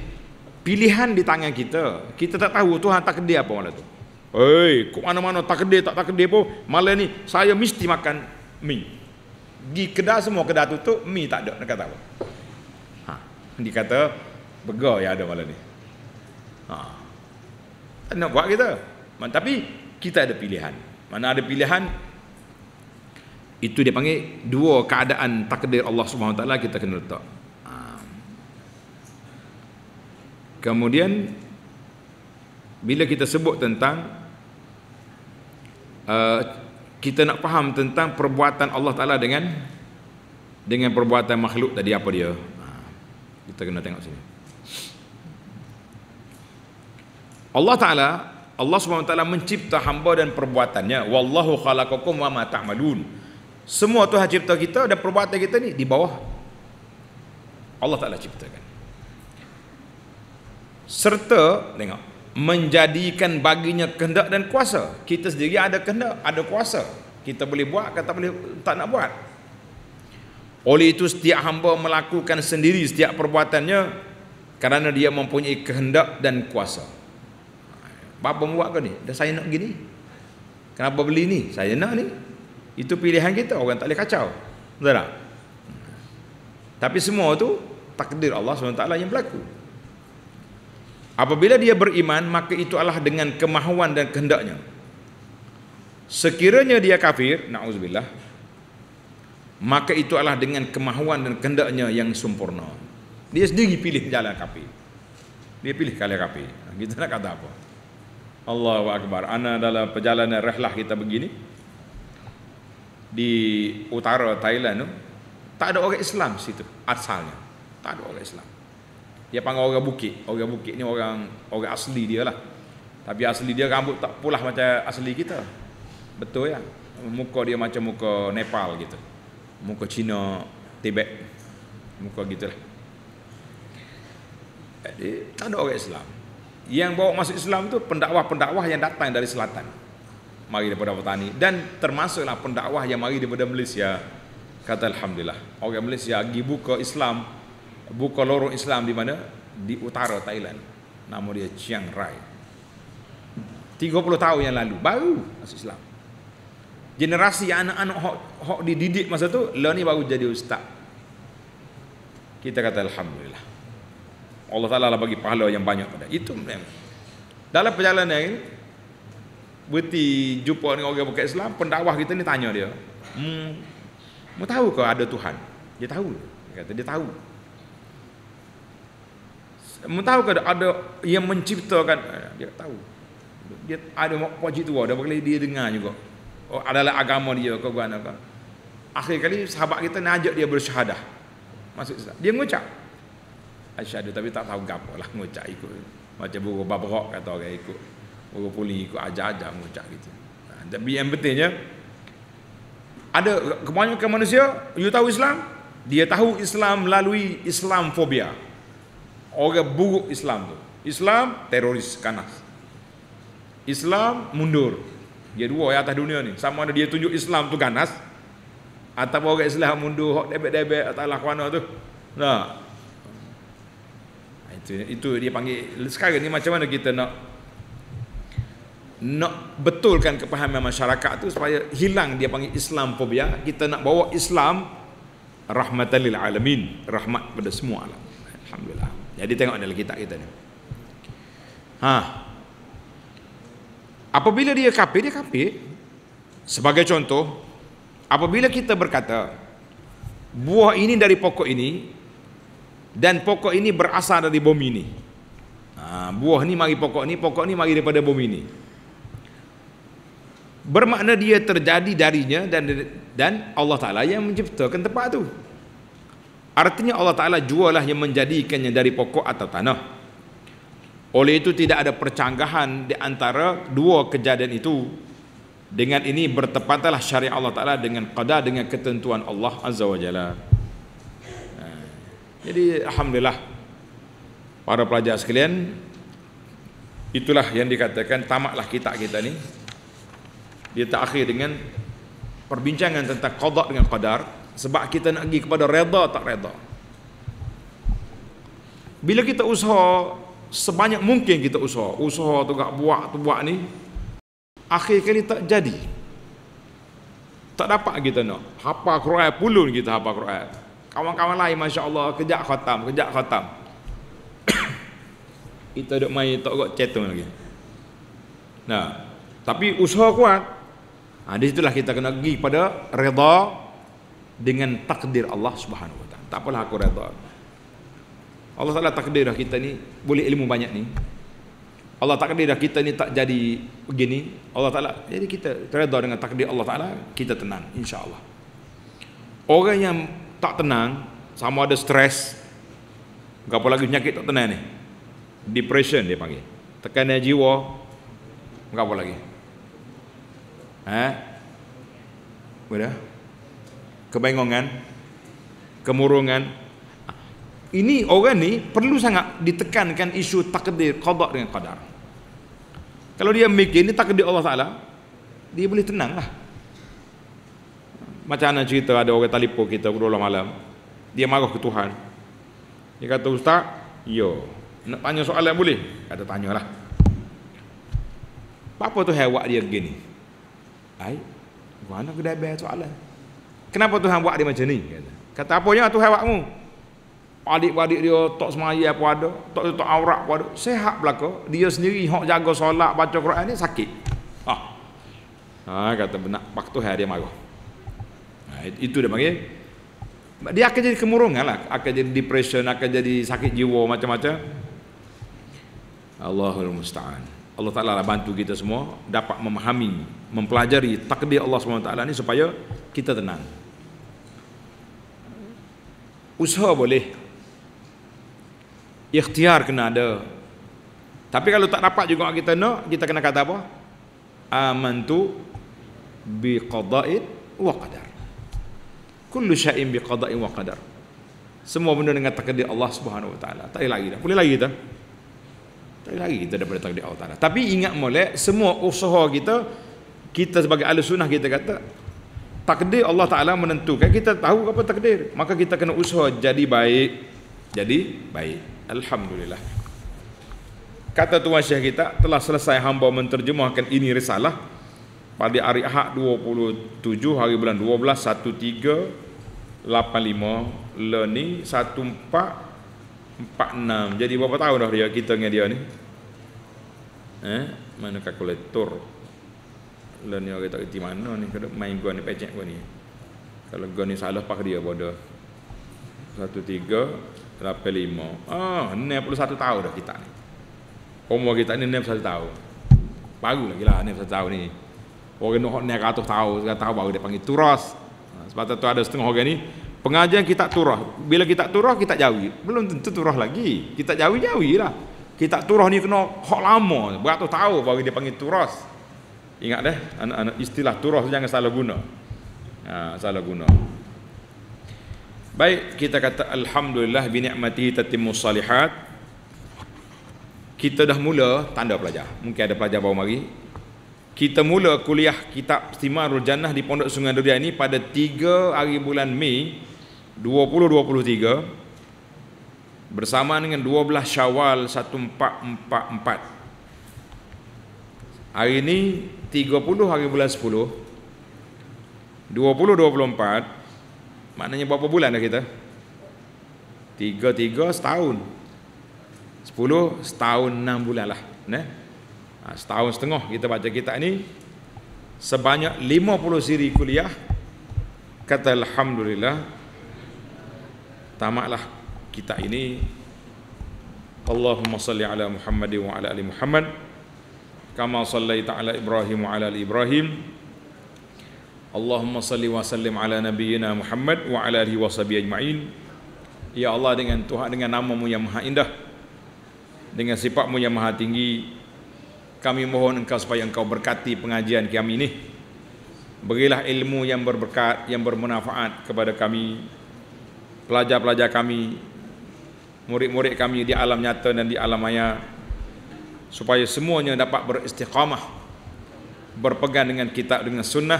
pilihan di tangan kita. Kita tak tahu Tuhan takdir apa malam tu. Hei, kok mana-mana takdir tak takdir pun malam ni saya mesti makan mi. Di kedai semua kedai tutup, mi tak ada, nak kata apa? Ha, kata bega yang ada malam ni. Ha. Tak nak buat kita. Tapi kita ada pilihan. Mana ada pilihan, itu dia panggil dua keadaan takdir Allah Subhanahu Wa Taala kita kena letak. Ah. Kemudian bila kita sebut tentang uh, kita nak faham tentang perbuatan Allah Taala dengan dengan perbuatan makhluk tadi apa dia? Ah, kita kena tengok sini. Allah Taala Allah Subhanahu Wa Taala mencipta hamba dan perbuatannya. Wallahu khalaqakum wa ma ta'malun. Ta semua Tuhan cipta kita dan perbuatan kita ni di bawah Allah Taala ciptakan. Serta tengok menjadikan baginya kehendak dan kuasa. Kita sendiri ada kehendak, ada kuasa. Kita boleh buat kata boleh tak nak buat. Oleh itu setiap hamba melakukan sendiri setiap perbuatannya kerana dia mempunyai kehendak dan kuasa. Bapa buat ke ni? Dah saya nak gini. Kenapa beli ni? Saya nak ni. Itu pilihan kita orang tak boleh kacau. Betul tak? Tapi semua tu takdir Allah SWT yang berlaku. Apabila dia beriman maka itu Allah dengan kemahuan dan kehendaknya. Sekiranya dia kafir, naudzubillah, maka itu Allah dengan kemahuan dan kehendaknya yang sempurna. Dia sendiri pilih jalan kafir. Dia pilih kalah kafir. Kita nak kata apa? Allahu akbar. Ana dalam perjalanan rehlah kita begini, di utara Thailand tu tak ada orang Islam situ asalnya tak ada orang Islam dia panggil orang bukit orang bukit ni orang orang asli dia lah tapi asli dia rambut tak pulah macam asli kita betul ya muka dia macam muka Nepal gitu muka Cina Tibet muka gitulah jadi tak ada orang Islam yang bawa masuk Islam tu pendakwah-pendakwah yang datang dari selatan mari daripada petani dan termasuklah pendakwah yang mari daripada Malaysia kata alhamdulillah orang Malaysia pergi buka Islam buka lorong Islam di mana di utara Thailand nama dia Chiang Rai 30 tahun yang lalu baru masuk Islam generasi anak-anak hok, dididik masa tu lah ni baru jadi ustaz kita kata alhamdulillah Allah Taala lah bagi pahala yang banyak pada itu dalam perjalanan ini berhenti jumpa dengan orang bukan Islam, pendakwah kita ni tanya dia, "Mu hmm, mu tahu ke ada Tuhan?" Dia tahu. Dia kata dia tahu. Mu tahu ke ada yang menciptakan? Eh, dia tahu. Dia ada wajib tua, dia boleh dia dengar juga. Oh, adalah agama dia ke gua apa? Akhir kali sahabat kita nak ajak dia bersyahadah. Masuk Islam. Dia mengucap. Asyhadu tapi tak tahu gapo lah mengucap ikut. Macam buku babrok kata orang ikut orang puling ikut ajar-ajar mengucap gitu. Nah, ha, tapi yang pentingnya ada kebanyakan manusia you tahu Islam, dia tahu Islam melalui Islamfobia. Orang buruk Islam tu. Islam teroris kanas. Islam mundur. Dia dua yang atas dunia ni. Sama ada dia tunjuk Islam tu ganas. Atau orang Islam mundur. Hak debek-debek. Atau lah kemana tu. Nah. Ha, itu, itu dia panggil. Sekarang ni macam mana kita nak nak betulkan kepahaman masyarakat tu supaya hilang dia panggil Islam fobia kita nak bawa Islam rahmatan lil alamin rahmat pada semua alam alhamdulillah jadi tengok dalam kitab kita ni ha apabila dia kafir dia kafir sebagai contoh apabila kita berkata buah ini dari pokok ini dan pokok ini berasal dari bumi ini ha, buah ni mari pokok ni pokok ni mari daripada bumi ini bermakna dia terjadi darinya dan dan Allah Taala yang menciptakan tempat itu. Artinya Allah Taala jualah yang menjadikannya dari pokok atau tanah. Oleh itu tidak ada percanggahan di antara dua kejadian itu. Dengan ini bertepatlah syariat Allah Taala dengan qada dengan ketentuan Allah Azza wa Jalla. Eh, jadi alhamdulillah para pelajar sekalian itulah yang dikatakan tamaklah kitab kita ni dia terakhir dengan perbincangan tentang qada dengan qadar sebab kita nak pergi kepada redha tak redha bila kita usaha sebanyak mungkin kita usaha usaha tu gak buat tu buat ni akhir kali tak jadi tak dapat kita nak hafal Quran pulun kita hafal Quran kawan-kawan lain masya-Allah kejak khatam kejak khatam kita dok main tak gak cetung lagi nah tapi usaha kuat Ha, di situlah kita kena pergi pada redha dengan takdir Allah Subhanahu Wa Tak apalah aku redha. Allah Taala takdir dah kita ni boleh ilmu banyak ni. Allah takdir dah kita ni tak jadi begini. Allah Taala jadi kita redha dengan takdir Allah Taala, kita tenang insya-Allah. Orang yang tak tenang sama ada stres Gapo lagi penyakit tak tenang ni. Depression dia panggil. Tekanan jiwa. Gapo lagi? Ha? Apa dah? Kebengongan, kemurungan. Ini orang ni perlu sangat ditekankan isu takdir, qadar dengan qadar. Kalau dia mikir ni takdir Allah Ta'ala, dia boleh tenang lah. Macam mana cerita ada orang talipo kita kedua malam. Dia marah ke Tuhan. Dia kata, Ustaz, yo, nak tanya soalan boleh? Kata, tanyalah. Apa tu hewak dia begini? Baik. Mana aku dah bayar soalan. Kenapa Tuhan buat dia macam ni? Kata, kata apanya Tuhan buatmu? Adik-adik dia tak semaya apa ada. Tak ada aurat apa ada. Sehat belaka. Dia sendiri hok jaga solat, baca Quran ni sakit. Ha. Ha, kata benar. Waktu Tuhan dia marah. Ha, itu dia panggil. Dia akan jadi kemurungan lah. Akan jadi depression, akan jadi sakit jiwa macam-macam. Allahul Musta'an. Allah Ta'ala lah bantu kita semua dapat memahami, mempelajari takdir Allah SWT ni supaya kita tenang. Usaha boleh. Ikhtiar kena ada. Tapi kalau tak dapat juga kita nak, kita kena kata apa? Amantu biqadait wa qadar. Kullu syai'in biqadain wa qadar. Semua benda dengan takdir Allah Subhanahu wa taala. Tak ada lagi dah. Boleh lagi dah. Tak lagi kita daripada takdir Allah Ta'ala. Tapi ingat molek, semua usaha kita, kita sebagai ahli sunnah kita kata, takdir Allah Ta'ala menentukan, kita tahu apa takdir. Maka kita kena usaha jadi baik. Jadi baik. Alhamdulillah. Kata Tuan Syekh kita, telah selesai hamba menterjemahkan ini risalah. Pada hari Ahad 27, hari bulan 12, 1385, leni 14, Empat enam Jadi berapa tahun dah dia kita dengan dia ni Eh Mana kalkulator Lalu ni kita kata mana ni kalau main gua ni pecek gua ni Kalau gua ni salah pak dia bodoh Satu tiga Lapa lima Ah Nek puluh satu tahun dah kita ni Umur kita ni nek satu tahun Baru lagi lah nek satu tahun ni Orang nak nek ratus tahun Sekarang tahun baru dia panggil turas ah, Sebab tu ada setengah orang ni pengajian kita turah bila kita turah kita jawi belum tentu turah lagi kita jawi jawi lah kita turah ni kena hok lama beratus tahu baru dia panggil turas ingat deh anak-anak istilah turah jangan salah guna ha, salah guna baik kita kata alhamdulillah bi ni'mati tatimmu salihat kita dah mula tanda pelajar mungkin ada pelajar baru mari kita mula kuliah kitab Simarul Jannah di Pondok Sungai Durian ini pada 3 hari bulan Mei 2023 bersamaan dengan 12 Syawal 1444. Hari ini 30 hari bulan 10 2024 maknanya berapa bulan dah kita? 33 setahun. 10 setahun 6 bulan lah, ne? Ha, setahun setengah kita baca kita ni sebanyak 50 siri kuliah kata alhamdulillah tamaklah kita ini Allahumma salli ala Muhammad wa ala ali Muhammad kama salli taala Ibrahim wa ala ali Ibrahim Allahumma salli wa sallim ala nabiyyina Muhammad wa ala alihi wa sahbihi ajma'in Ya Allah dengan Tuhan dengan namamu yang maha indah Dengan sifatmu yang maha tinggi Kami mohon engkau supaya engkau berkati pengajian kami ini Berilah ilmu yang berberkat, yang bermanfaat kepada kami pelajar-pelajar kami, murid-murid kami di alam nyata dan di alam maya supaya semuanya dapat beristiqamah berpegang dengan kitab dengan sunnah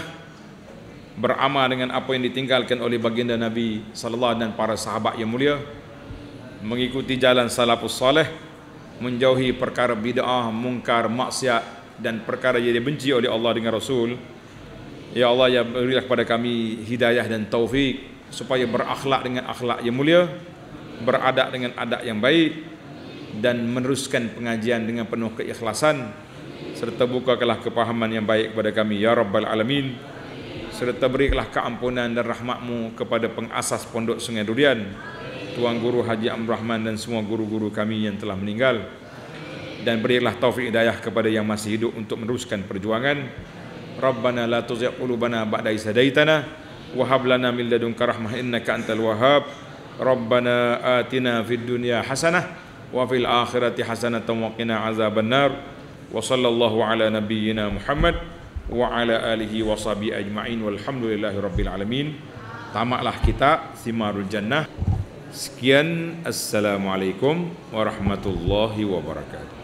beramal dengan apa yang ditinggalkan oleh baginda Nabi sallallahu alaihi dan para sahabat yang mulia mengikuti jalan salafus soleh menjauhi perkara bid'ah mungkar maksiat dan perkara yang dibenci oleh Allah dengan Rasul ya Allah ya berilah kepada kami hidayah dan taufik supaya berakhlak dengan akhlak yang mulia, beradab dengan adab yang baik dan meneruskan pengajian dengan penuh keikhlasan serta bukakanlah kepahaman yang baik kepada kami ya rabbal alamin serta berilah keampunan dan rahmatmu kepada pengasas pondok Sungai Durian Tuan Guru Haji Amr Rahman dan semua guru-guru kami yang telah meninggal dan berilah taufik hidayah kepada yang masih hidup untuk meneruskan perjuangan Rabbana la tuzigh qulubana ba'da idz hadaitana wa hab lana min ladunka rahmah innaka antal Wahab. rabbana atina fid dunya hasanah wa fil akhirati hasanah wa qina azabannar wa sallallahu ala nabiyyina muhammad wa ala alihi wa sahbi ajma'in walhamdulillahi rabbil alamin tamaklah kita simarul jannah sekian assalamualaikum warahmatullahi wabarakatuh